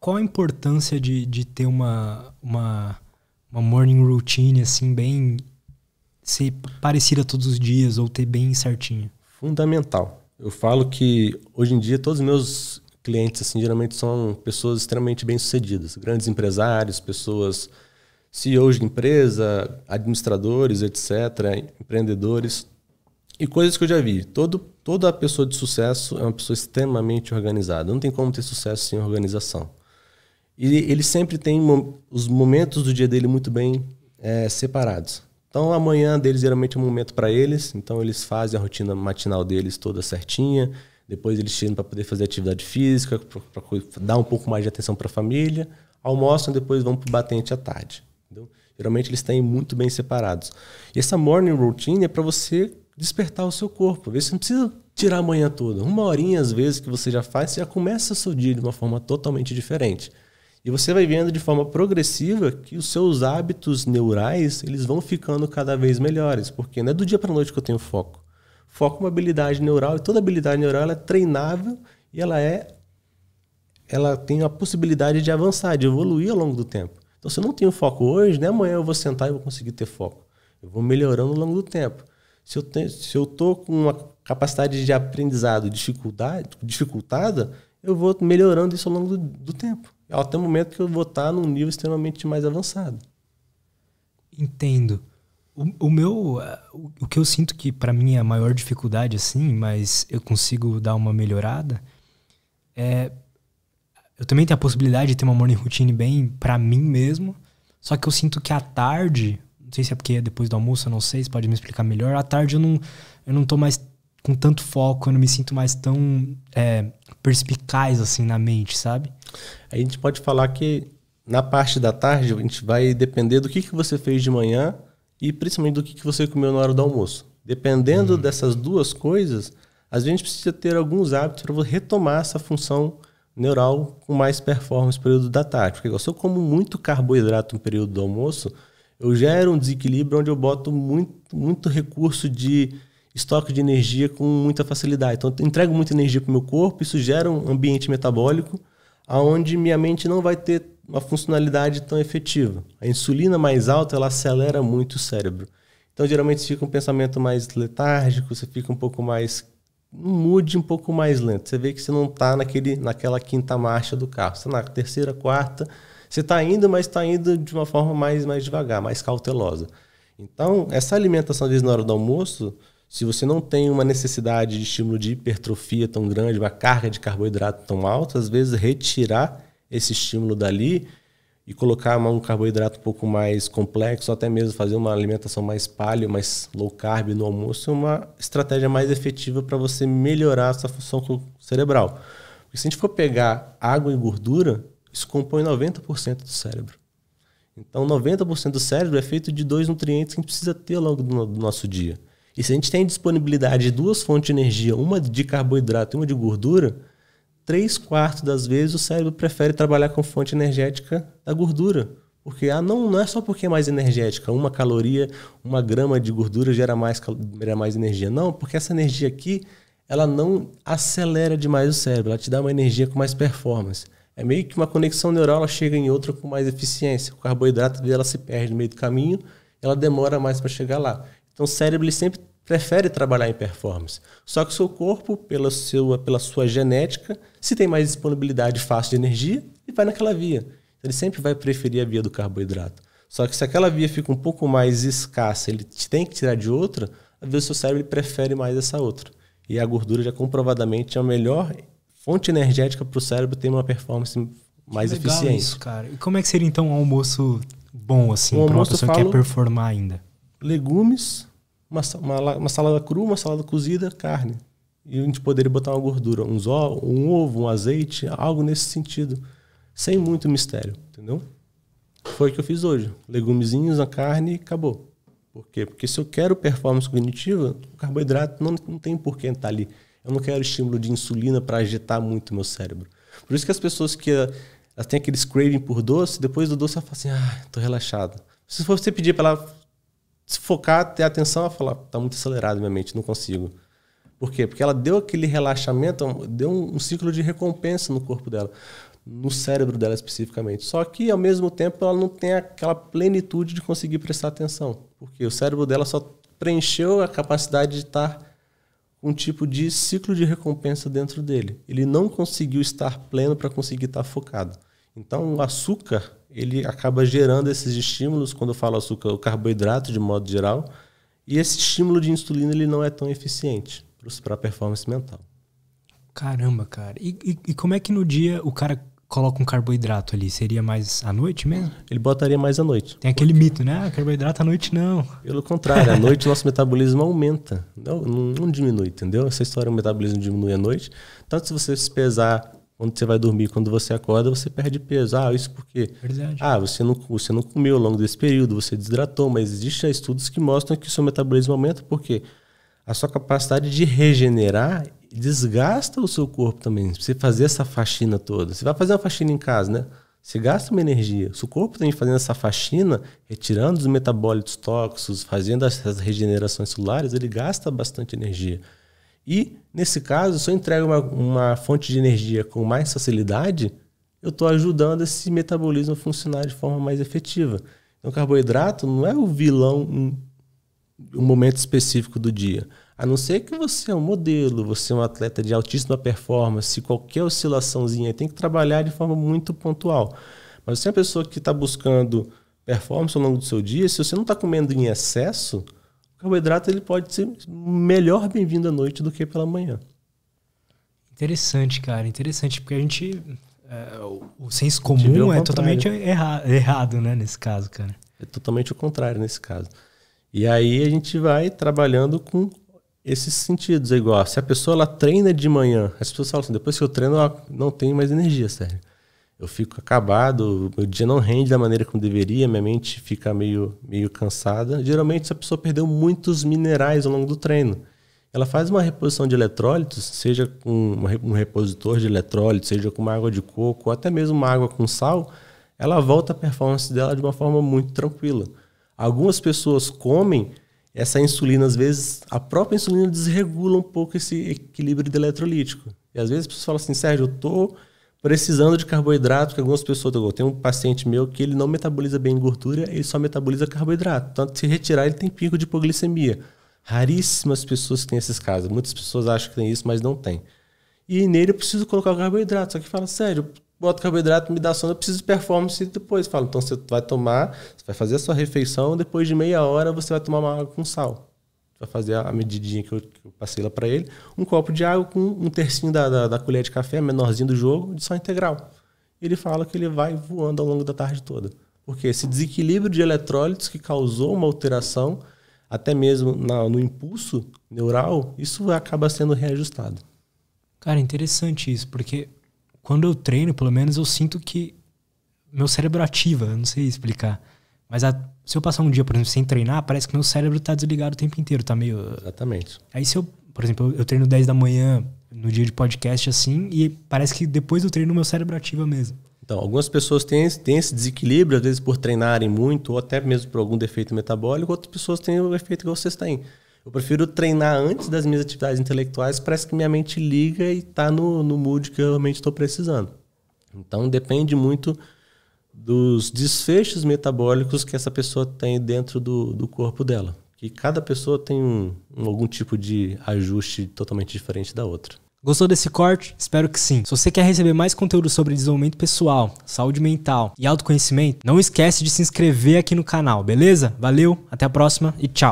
qual a importância de, de ter uma, uma, uma morning routine, assim, bem. ser parecida todos os dias ou ter bem certinho? Fundamental. Eu falo que hoje em dia todos os meus clientes, assim, geralmente são pessoas extremamente bem-sucedidas, grandes empresários, pessoas. CEOs de empresa, administradores, etc., empreendedores. E coisas que eu já vi. Todo, toda pessoa de sucesso é uma pessoa extremamente organizada. Não tem como ter sucesso sem organização. E ele sempre tem os momentos do dia dele muito bem é, separados. Então, amanhã deles geralmente é um momento para eles, então eles fazem a rotina matinal deles toda certinha. Depois eles tiram para poder fazer atividade física, para dar um pouco mais de atenção para a família. Almoçam, depois vão para o batente à tarde. Geralmente eles têm muito bem separados. E essa morning routine é para você despertar o seu corpo. Você não precisa tirar a manhã toda. Uma horinha, às vezes, que você já faz, você já começa o seu dia de uma forma totalmente diferente. E você vai vendo de forma progressiva que os seus hábitos neurais eles vão ficando cada vez melhores, porque não é do dia para noite que eu tenho foco. Foco é uma habilidade neural e toda habilidade neural ela é treinável e ela é ela tem a possibilidade de avançar, de evoluir ao longo do tempo. Então, se eu não tenho foco hoje, né, amanhã eu vou sentar e vou conseguir ter foco. Eu vou melhorando ao longo do tempo. Se eu tenho, se eu tô com uma capacidade de aprendizado dificuldade, dificultada, eu vou melhorando isso ao longo do, do tempo. É até o momento que eu vou estar num nível extremamente mais avançado. Entendo. O, o meu. Eh, o que eu sinto que para mim é a maior dificuldade, assim, mas eu consigo dar uma melhorada, é. Eu também tenho a possibilidade de ter uma morning routine bem para mim mesmo. Só que eu sinto que à tarde, não sei se é porque é depois do almoço, eu não sei, você pode me explicar melhor. À tarde eu não, eu não tô mais com tanto foco, eu não me sinto mais tão é, perspicaz assim na mente, sabe? A gente pode falar que na parte da tarde a gente vai depender do que, que você fez de manhã e principalmente do que, que você comeu na hora do almoço. Dependendo hum. dessas duas coisas, às vezes a gente precisa ter alguns hábitos para retomar essa função neural com mais performance no período da tarde. Porque se eu como muito carboidrato no período do almoço, eu gero um desequilíbrio onde eu boto muito, muito recurso de estoque de energia com muita facilidade. Então, eu entrego muita energia para o meu corpo, isso gera um ambiente metabólico aonde minha mente não vai ter uma funcionalidade tão efetiva. A insulina mais alta, ela acelera muito o cérebro. Então, geralmente, você fica um pensamento mais letárgico, você fica um pouco mais... Um um pouco mais lento. Você vê que você não está naquela quinta marcha do carro. Você está na terceira, quarta... Você está indo, mas está indo de uma forma mais, mais devagar, mais cautelosa. Então, essa alimentação, às vezes, na hora do almoço, se você não tem uma necessidade de estímulo de hipertrofia tão grande, uma carga de carboidrato tão alta, às vezes retirar esse estímulo dali e colocar um carboidrato um pouco mais complexo, ou até mesmo fazer uma alimentação mais paleo, mais low carb no almoço, é uma estratégia mais efetiva para você melhorar a sua função cerebral. Porque se a gente for pegar água e gordura, isso compõe 90% do cérebro. Então, 90% do cérebro é feito de dois nutrientes que a gente precisa ter ao longo do nosso dia. E se a gente tem disponibilidade de duas fontes de energia, uma de carboidrato e uma de gordura, três quartos das vezes o cérebro prefere trabalhar com fonte energética da gordura. Porque ah, não, não é só porque é mais energética. Uma caloria, uma grama de gordura gera mais, gera mais energia. Não, porque essa energia aqui ela não acelera demais o cérebro, ela te dá uma energia com mais performance. É meio que uma conexão neural, ela chega em outra com mais eficiência. O carboidrato dela se perde no meio do caminho, ela demora mais para chegar lá. Então o cérebro ele sempre prefere trabalhar em performance. Só que o seu corpo, pela sua, pela sua genética, se tem mais disponibilidade fácil de energia, ele vai naquela via. Ele sempre vai preferir a via do carboidrato. Só que se aquela via fica um pouco mais escassa, ele tem que tirar de outra, às vezes o seu cérebro prefere mais essa outra. E a gordura já comprovadamente é a melhor fonte energética para o cérebro ter uma performance mais Legal eficiente. Isso, cara. E como é que seria então um almoço bom assim, um para uma pessoa que quer performar ainda? Legumes, uma, uma, uma, salada crua, uma salada cozida, carne. E a gente poderia botar uma gordura, um ovos, um ovo, um azeite, algo nesse sentido. Sem muito mistério, entendeu? Foi o que eu fiz hoje. Legumezinhos, a carne e acabou. Por quê? Porque se eu quero performance cognitiva, o carboidrato não, não tem por que estar tá ali. Eu não quero estímulo de insulina para agitar muito o meu cérebro. Por isso que as pessoas que elas têm aqueles craving por doce, depois do doce ela fala assim, ah, tô relaxado. Se você pedir para ela se focar, ter atenção, ela falar, tá muito acelerado minha mente, não consigo. Por quê? Porque ela deu aquele relaxamento, deu um, um ciclo de recompensa no corpo dela, no cérebro dela especificamente. Só que, ao mesmo tempo, ela não tem aquela plenitude de conseguir prestar atenção. Porque o cérebro dela só preencheu a capacidade de estar um tipo de ciclo de recompensa dentro dele. Ele não conseguiu estar pleno para conseguir estar focado. Então, o açúcar ele acaba gerando esses estímulos, quando eu falo açúcar, o carboidrato de modo geral, e esse estímulo de insulina ele não é tão eficiente para a performance mental. Caramba, cara. E, e, e, como é que no dia o cara coloca um carboidrato ali? Seria mais à noite mesmo? Ele botaria mais à noite. Tem aquele Porque... mito, né? Ah, carboidrato à noite não. Pelo contrário, à noite nosso metabolismo aumenta, não, não, não diminui, entendeu? Essa história do metabolismo diminui à noite. Tanto se você se pesar quando você vai dormir, quando você acorda, você perde peso. Ah, isso porque Verdade. Ah, você não, você não comeu ao longo desse período, você desidratou, mas existem estudos que mostram que o seu metabolismo aumenta porque a sua capacidade de regenerar desgasta o seu corpo também. Você fazer essa faxina toda. Você vai fazer uma faxina em casa, né? Você gasta uma energia. Se o corpo tem fazendo essa faxina, retirando os metabólitos tóxicos, fazendo essas regenerações celulares, ele gasta bastante energia. E, nesse caso, se eu entrego uma, uma fonte de energia com mais facilidade, eu estou ajudando esse metabolismo a funcionar de forma mais efetiva. Então, o carboidrato não é o vilão em um momento específico do dia. A não ser que você é um modelo, você é um atleta de altíssima performance, qualquer oscilaçãozinha tem que trabalhar de forma muito pontual. Mas se é uma pessoa que está buscando performance ao longo do seu dia, se você não está comendo em excesso, carboidrato ele pode ser melhor bem-vindo à noite do que pela manhã. Interessante, cara, interessante, porque a gente. É, o, o senso comum é totalmente erra, errado, né, nesse caso, cara. É totalmente o contrário nesse caso. E aí a gente vai trabalhando com esses sentidos. É igual, se a pessoa ela treina de manhã, as pessoas falam assim, depois que eu treino, ela não tem mais energia, sério eu fico acabado, meu dia não rende da maneira como deveria, minha mente fica meio, meio cansada. Geralmente, essa pessoa perdeu muitos minerais ao longo do treino, ela faz uma reposição de eletrólitos, seja com um repositor de eletrólitos, seja com uma água de coco, ou até mesmo uma água com sal, ela volta a performance dela de uma forma muito tranquila. Algumas pessoas comem essa insulina, às vezes, a própria insulina desregula um pouco esse equilíbrio eletrolítico. E às vezes as pessoas falam assim, Sérgio, eu tô precisando de carboidrato, que algumas pessoas. Eu tenho um paciente meu que ele não metaboliza bem gordura, ele só metaboliza carboidrato. Tanto se retirar, ele tem pico de hipoglicemia. Raríssimas pessoas têm esses casos. Muitas pessoas acham que tem isso, mas não tem. E nele eu preciso colocar o carboidrato. Só que fala, sério, bota carboidrato, me dá sono, eu preciso de performance depois. Fala, então você vai tomar, você vai fazer a sua refeição, depois de meia hora você vai tomar uma água com sal para fazer a medidinha que eu, que eu passei lá para ele, um copo de água com um tercinho da, da, da, colher de café, menorzinho do jogo, de sal integral. Ele fala que ele vai voando ao longo da tarde toda. Porque esse desequilíbrio de eletrólitos que causou uma alteração, até mesmo na, no impulso neural, isso acaba sendo reajustado. Cara, interessante isso, porque quando eu treino, pelo menos eu sinto que meu cérebro ativa, não sei explicar. Mas a, se eu passar um dia, por exemplo, sem treinar, parece que meu cérebro tá desligado o tempo inteiro, tá meio. Exatamente. Aí se eu, por exemplo, eu treino 10 da manhã no dia de podcast assim, e parece que depois do treino meu cérebro ativa mesmo. Então, algumas pessoas têm, têm esse desequilíbrio, às vezes por treinarem muito, ou até mesmo por algum defeito metabólico, outras pessoas têm o efeito que vocês têm. Eu prefiro treinar antes das minhas atividades intelectuais, parece que minha mente liga e está no, no mood que eu realmente estou precisando. Então depende muito dos desfechos metabólicos que essa pessoa tem dentro do, do corpo dela. Que cada pessoa tem um, um, algum tipo de ajuste totalmente diferente da outra. Gostou desse corte? Espero que sim. Se você quer receber mais conteúdo sobre desenvolvimento pessoal, saúde mental e autoconhecimento, não esquece de se inscrever aqui no canal, beleza? Valeu, até a próxima e tchau!